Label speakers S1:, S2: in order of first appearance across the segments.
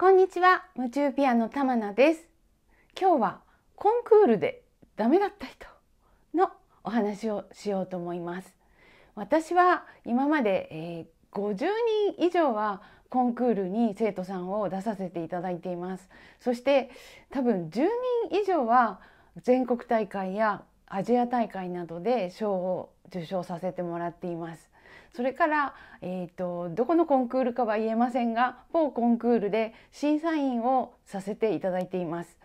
S1: こんにちは夢中ピアノ玉名です今日はコンクールでダメだった人のお話をしようと思います私は今まで、えー、50人以上はコンクールに生徒さんを出させていただいていますそして多分10人以上は全国大会やアジア大会などで賞を受賞させてもらっていますそれから、えーと、とどこのコンクールかは言えませんが某コンクールで審査員をさせていただいています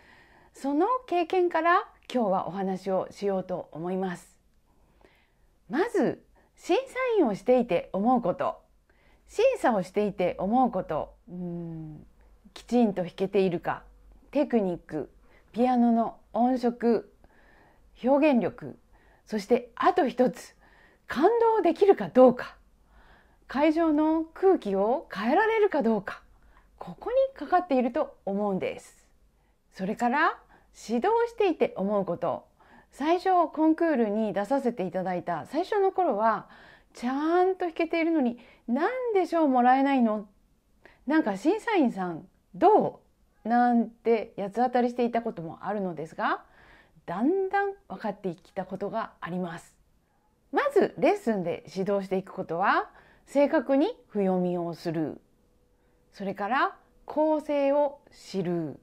S1: その経験から今日はお話をしようと思いますまず審査員をしていて思うこと審査をしていて思うことうんきちんと弾けているかテクニックピアノの音色表現力そしてあと一つ感動できるかどうか会場の空気を変えられるかどうかここにかかっていると思うんですそれから指導していて思うこと最初コンクールに出させていただいた最初の頃はちゃんと弾けているのになんで賞もらえないのなんか審査員さんどうなんて八つ当たりしていたこともあるのですがだんだん分かってきたことがありますまずレッスンで指導していくことは正確に譜読みをするそれから構成を知る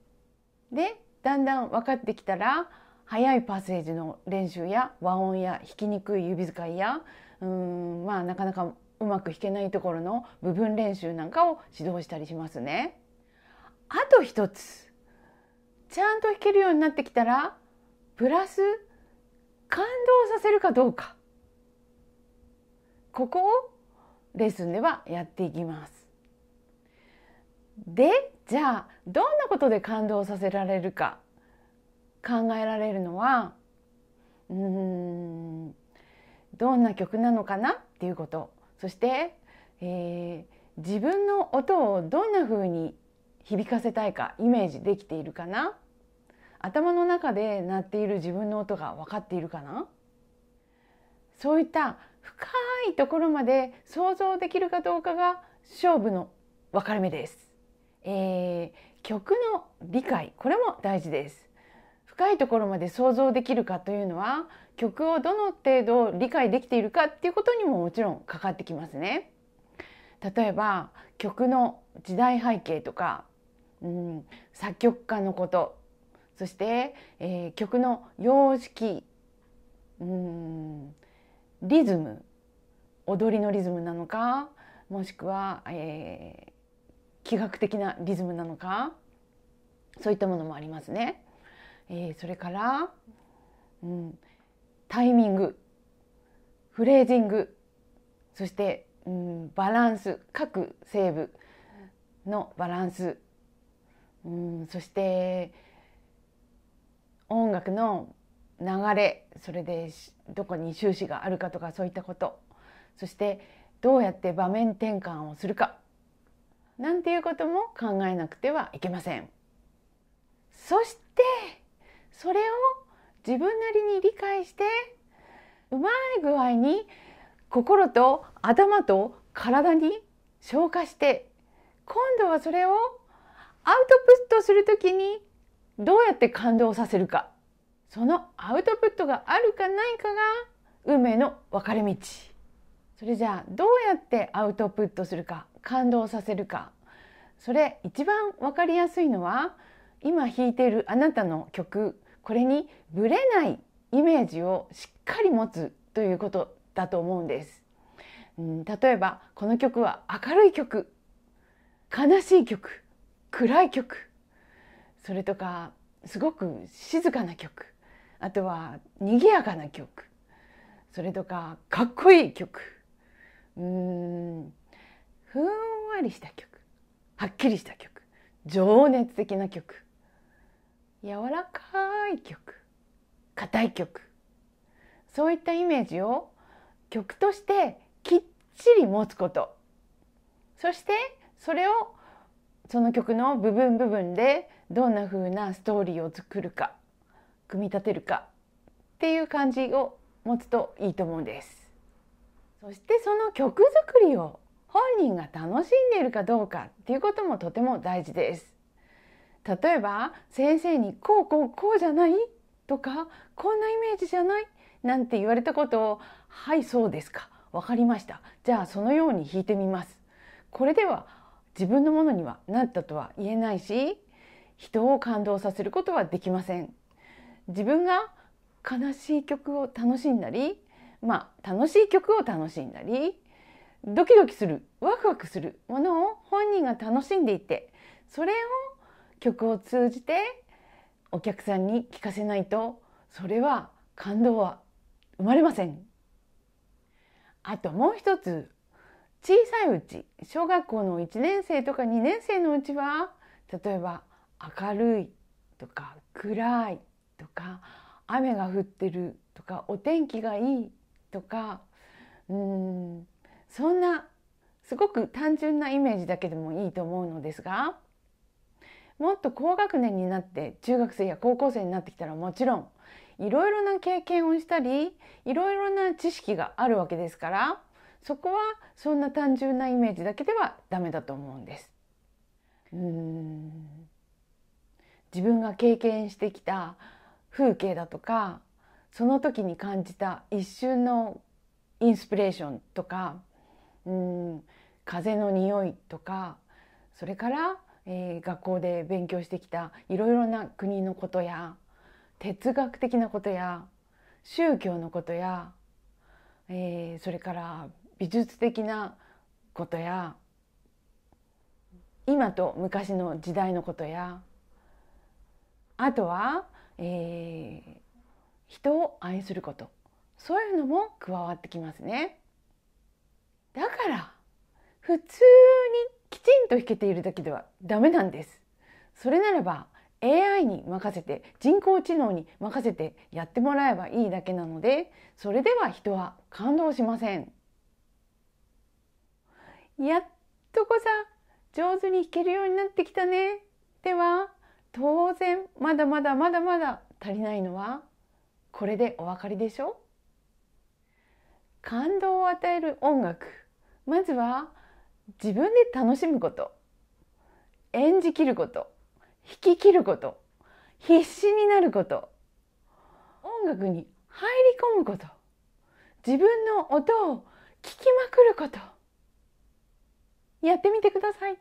S1: でだんだん分かってきたら速いパッセージの練習や和音や弾きにくい指使いやうんまあなかなかうまく弾けないところの部分練習なんかを指導したりしますね。あと一つちゃんと弾けるようになってきたらプラス感動させるかどうかここをレッスンではやっていきます。でじゃあどんなことで感動させられるか考えられるのはうーんどんな曲なのかなっていうことそして、えー、自分の音をどんな風に響かせたいかイメージできているかな頭の中で鳴っている自分の音が分かっているかなそういった深いところまで想像できるかどうかが勝負の分かれ目です、えー、曲の理解これも大事です深いところまで想像できるかというのは曲をどの程度理解できているかっていうことにももちろんかかってきますね例えば曲の時代背景とか、うん、作曲家のことそして、えー、曲の様式、うん、リズム踊りのリズムなのかもしくは、えー、気学的なリズムなのかそういったものもありますね。えー、それから、うん、タイミングフレージングそして、うん、バランス各セーブのバランス、うん、そして音楽の流れそれでどこに収支があるかとかそういったことそしてどうやって場面転換をするかなんていうことも考えなくてはいけません。そしてそれを自分なりに理解してうまい具合に心と頭と体に消化して今度はそれをアウトプットする時にどうやって感動させるかそのアウトプットがあるかないかが運命の分かれ道。それじゃあどうやってアウトプットするか感動させるかそれ一番分かりやすいのは今弾いているあなたの曲これにぶれないイメージをしっかり持つということだと思うんです。うん、例えばこの曲は明るい曲悲しい曲暗い曲それとかすごく静かな曲あとは賑やかな曲それとかかっこいい曲うんふんわりした曲はっきりした曲情熱的な曲柔らかい曲硬い曲そういったイメージを曲としてきっちり持つことそしてそれをその曲の部分部分でどんな風なストーリーを作るか組み立てるかっていう感じを持つといいと思うんです。そしてその曲作りを本人が楽しんでいるかどうかっていうこともとても大事です。例えば先生にこうこうこうじゃないとかこんなイメージじゃないなんて言われたことをはいそうですかわかりましたじゃあそのように弾いてみますこれでは自分のものにはなったとは言えないし人を感動させることはできません自分が悲しい曲を楽しんだりまあ、楽しい曲を楽しんだりドキドキするワクワクするものを本人が楽しんでいてそれを曲を通じてお客さんに聞かせないとそれは感動は生まれません。あともう一つ小さいうち小学校の1年生とか2年生のうちは例えば明るいとか暗いとか雨が降ってるとかお天気がいいとかうんそんなすごく単純なイメージだけでもいいと思うのですがもっと高学年になって中学生や高校生になってきたらもちろんいろいろな経験をしたりいろいろな知識があるわけですからそこはそんな単純なイメージだけではダメだと思うんです。うん自分が経験してきた風景だとかその時に感じた一瞬のインスピレーションとかうん風の匂いとかそれから、えー、学校で勉強してきたいろいろな国のことや哲学的なことや宗教のことや、えー、それから美術的なことや今と昔の時代のことやあとは、えー、人を愛することそういうのも加わってきますねだから普通にきちんと弾けているだけではダメなんですそれならば AI に任せて人工知能に任せてやってもらえばいいだけなのでそれでは人は感動しませんやっとこさ上手に弾けるようになってきたねでは当然まだまだまだまだ足りないのはこれでお分かりでしょ感動を与える音楽まずは自分で楽しむこと演じきること弾ききること必死になること音楽に入り込むこと自分の音を聞きまくることやってみてください。